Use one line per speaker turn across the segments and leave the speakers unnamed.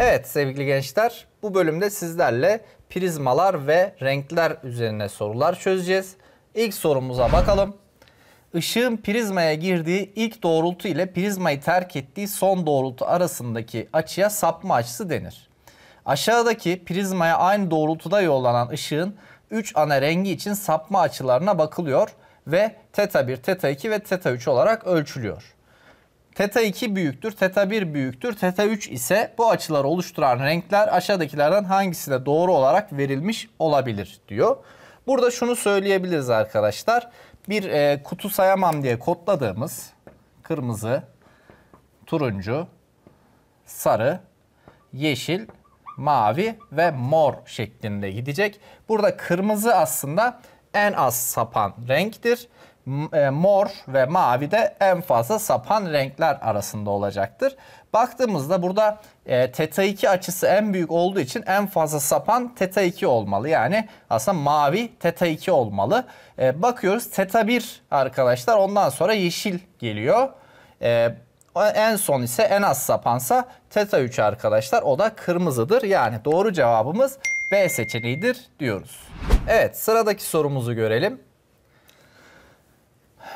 Evet sevgili gençler bu bölümde sizlerle prizmalar ve renkler üzerine sorular çözeceğiz. İlk sorumuza bakalım. Işığın prizmaya girdiği ilk doğrultu ile prizmayı terk ettiği son doğrultu arasındaki açıya sapma açısı denir. Aşağıdaki prizmaya aynı doğrultuda yollanan ışığın 3 ana rengi için sapma açılarına bakılıyor ve teta 1, teta 2 ve teta 3 olarak ölçülüyor. Teta 2 büyüktür, teta 1 büyüktür, teta 3 ise bu açıları oluşturan renkler aşağıdakilerden hangisine doğru olarak verilmiş olabilir diyor. Burada şunu söyleyebiliriz arkadaşlar. Bir e, kutu sayamam diye kodladığımız kırmızı, turuncu, sarı, yeşil, mavi ve mor şeklinde gidecek. Burada kırmızı aslında en az sapan renktir e, mor ve mavi de en fazla sapan renkler arasında olacaktır. Baktığımızda burada e, teta 2 açısı en büyük olduğu için en fazla sapan teta 2 olmalı. Yani aslında mavi teta 2 olmalı. E, bakıyoruz teta 1 arkadaşlar ondan sonra yeşil geliyor. E, en son ise en az sapansa teta 3 arkadaşlar o da kırmızıdır. Yani doğru cevabımız B seçeneğidir diyoruz. Evet sıradaki sorumuzu görelim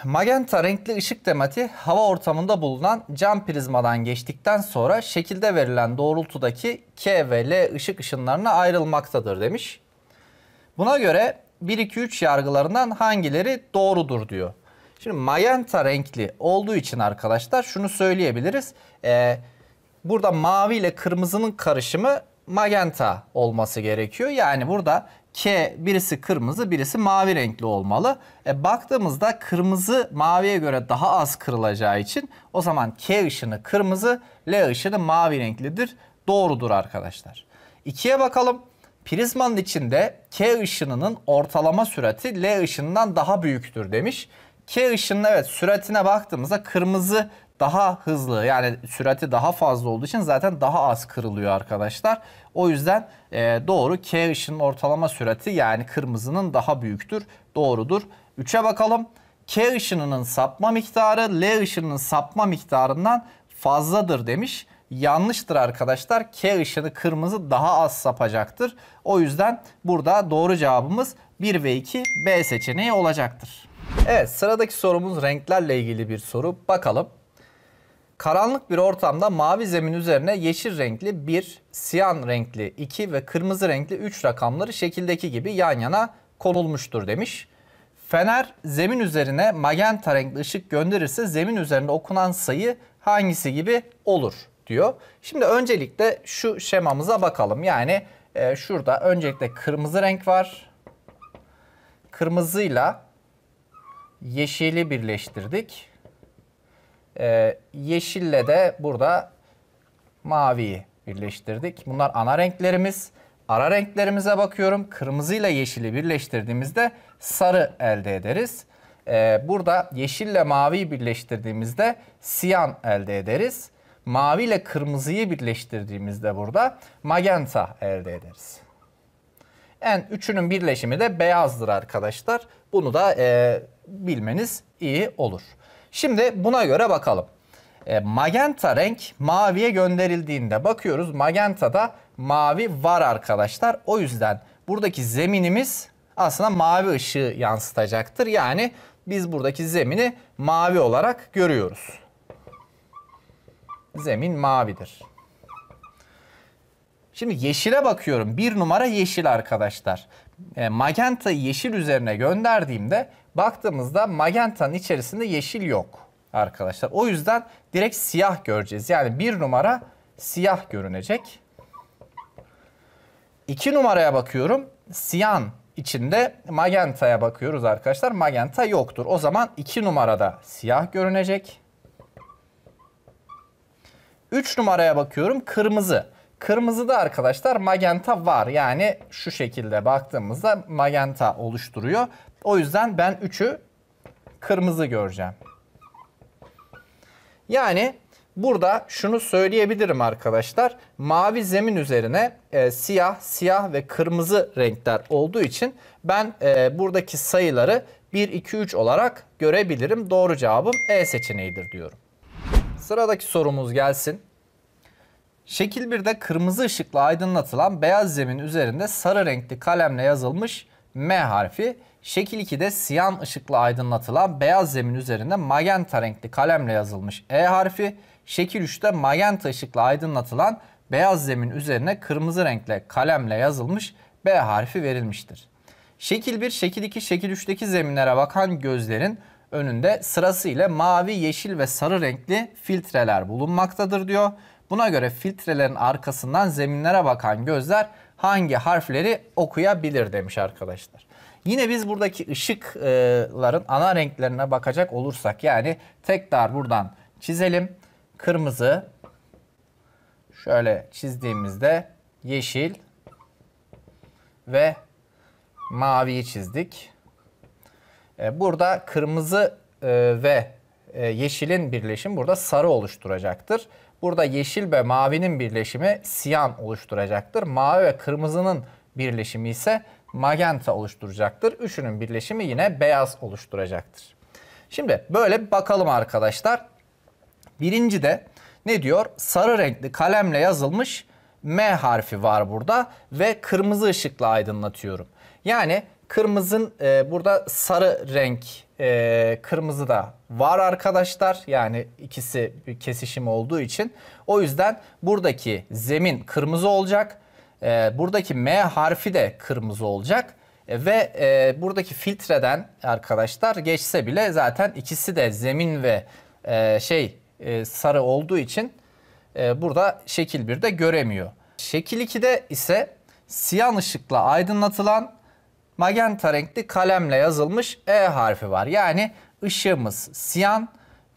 magenta renkli ışık demati hava ortamında bulunan cam prizmadan geçtikten sonra şekilde verilen doğrultudaki K ve L ışık ışınlarına ayrılmaktadır demiş. Buna göre 1, 2, 3 yargılarından hangileri doğrudur diyor. Şimdi magenta renkli olduğu için arkadaşlar şunu söyleyebiliriz. Ee, burada mavi ile kırmızının karışımı magenta olması gerekiyor. Yani burada K birisi kırmızı birisi mavi renkli olmalı. E, baktığımızda kırmızı maviye göre daha az kırılacağı için o zaman K ışını kırmızı, L ışını mavi renklidir. Doğrudur arkadaşlar. İkiye bakalım. Prizmanın içinde K ışınının ortalama sürati L ışınından daha büyüktür demiş. K ışının evet süratine baktığımızda kırmızı daha hızlı yani sürati daha fazla olduğu için zaten daha az kırılıyor arkadaşlar. O yüzden e, doğru K ışının ortalama sürati yani kırmızının daha büyüktür. Doğrudur. 3'e bakalım. K ışınının sapma miktarı L ışınının sapma miktarından fazladır demiş. Yanlıştır arkadaşlar. K ışını kırmızı daha az sapacaktır. O yüzden burada doğru cevabımız 1 ve 2 B seçeneği olacaktır. Evet sıradaki sorumuz renklerle ilgili bir soru. Bakalım Karanlık bir ortamda mavi zemin üzerine yeşil renkli 1, siyan renkli 2 ve kırmızı renkli 3 rakamları şekildeki gibi yan yana konulmuştur demiş. Fener zemin üzerine magenta renkli ışık gönderirse zemin üzerinde okunan sayı hangisi gibi olur diyor. Şimdi öncelikle şu şemamıza bakalım. Yani e, şurada öncelikle kırmızı renk var. Kırmızıyla yeşili birleştirdik. Ee, yeşille de burada maviyi birleştirdik. Bunlar ana renklerimiz. Ara renklerimize bakıyorum. Kırmızıyla yeşili birleştirdiğimizde sarı elde ederiz. Ee, burada yeşille maviyi birleştirdiğimizde siyan elde ederiz. Mavi ile kırmızıyı birleştirdiğimizde burada magenta elde ederiz. En üçünün birleşimi de beyazdır arkadaşlar. Bunu da e, bilmeniz iyi olur. Şimdi buna göre bakalım. E, magenta renk maviye gönderildiğinde bakıyoruz. Magenta'da mavi var arkadaşlar. O yüzden buradaki zeminimiz aslında mavi ışığı yansıtacaktır. Yani biz buradaki zemini mavi olarak görüyoruz. Zemin mavidir. Şimdi yeşile bakıyorum. Bir numara yeşil arkadaşlar e, magentayı yeşil üzerine gönderdiğimde baktığımızda magentanın içerisinde yeşil yok arkadaşlar. O yüzden direkt siyah göreceğiz. Yani bir numara siyah görünecek. İki numaraya bakıyorum. Siyan içinde magentaya bakıyoruz arkadaşlar. Magenta yoktur. O zaman iki numarada siyah görünecek. Üç numaraya bakıyorum. Kırmızı. Kırmızı da arkadaşlar magenta var. Yani şu şekilde baktığımızda magenta oluşturuyor. O yüzden ben 3'ü kırmızı göreceğim. Yani burada şunu söyleyebilirim arkadaşlar. Mavi zemin üzerine e, siyah, siyah ve kırmızı renkler olduğu için ben e, buradaki sayıları 1, 2, 3 olarak görebilirim. Doğru cevabım E seçeneğidir diyorum. Sıradaki sorumuz gelsin. Şekil 1'de kırmızı ışıkla aydınlatılan beyaz zemin üzerinde sarı renkli kalemle yazılmış M harfi, şekil 2'de siyah ışıkla aydınlatılan beyaz zemin üzerinde magenta renkli kalemle yazılmış E harfi, şekil 3'te magenta ışıkla aydınlatılan beyaz zemin üzerine kırmızı renkle kalemle yazılmış B harfi verilmiştir. Şekil 1, şekil 2, şekil 3'teki zeminlere bakan gözlerin önünde sırasıyla mavi, yeşil ve sarı renkli filtreler bulunmaktadır diyor. Buna göre filtrelerin arkasından zeminlere bakan gözler hangi harfleri okuyabilir demiş arkadaşlar. Yine biz buradaki ışıkların ana renklerine bakacak olursak yani tekrar buradan çizelim. Kırmızı şöyle çizdiğimizde yeşil ve maviyi çizdik. E, burada kırmızı e, ve e, yeşilin birleşimi burada sarı oluşturacaktır. Burada yeşil ve mavinin birleşimi siyan oluşturacaktır. Mavi ve kırmızının birleşimi ise magenta oluşturacaktır. Üçünün birleşimi yine beyaz oluşturacaktır. Şimdi böyle bir bakalım arkadaşlar. Birinci de ne diyor? Sarı renkli kalemle yazılmış M harfi var burada ve kırmızı ışıkla aydınlatıyorum. Yani kırmızın e, burada sarı renk e, kırmızı da var arkadaşlar. Yani ikisi bir kesişim olduğu için. O yüzden buradaki zemin kırmızı olacak. E, buradaki M harfi de kırmızı olacak. E, ve e, buradaki filtreden arkadaşlar geçse bile zaten ikisi de zemin ve e, şey e, sarı olduğu için e, burada şekil 1'de göremiyor. Şekil 2'de ise siyah ışıkla aydınlatılan magenta renkli kalemle yazılmış E harfi var. Yani ışığımız siyan,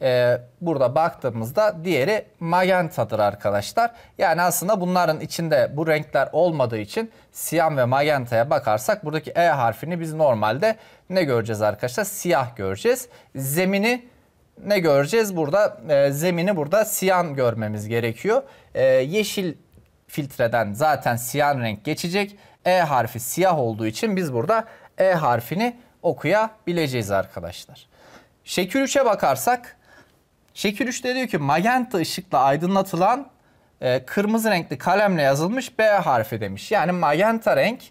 e, burada baktığımızda diğeri magentadır arkadaşlar. Yani aslında bunların içinde bu renkler olmadığı için siyan ve magentaya bakarsak buradaki E harfini biz normalde ne göreceğiz arkadaşlar? Siyah göreceğiz. Zemini ne göreceğiz? Burada e, zemini burada siyan görmemiz gerekiyor. E, yeşil filtreden zaten siyah renk geçecek. E harfi siyah olduğu için biz burada E harfini okuyabileceğiz arkadaşlar. Şekil 3'e bakarsak Şekil 3'te diyor ki magenta ışıkla aydınlatılan e, kırmızı renkli kalemle yazılmış B harfi demiş. Yani magenta renk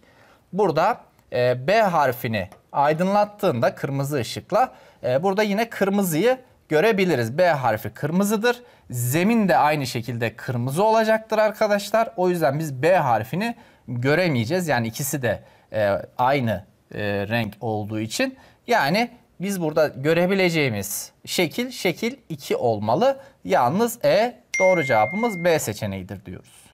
burada e, B harfini aydınlattığında kırmızı ışıkla e, burada yine kırmızıyı görebiliriz. B harfi kırmızıdır. Zemin de aynı şekilde kırmızı olacaktır arkadaşlar. O yüzden biz B harfini göremeyeceğiz. Yani ikisi de e, aynı e, renk olduğu için. Yani biz burada görebileceğimiz şekil şekil 2 olmalı. Yalnız E doğru cevabımız B seçeneğidir diyoruz.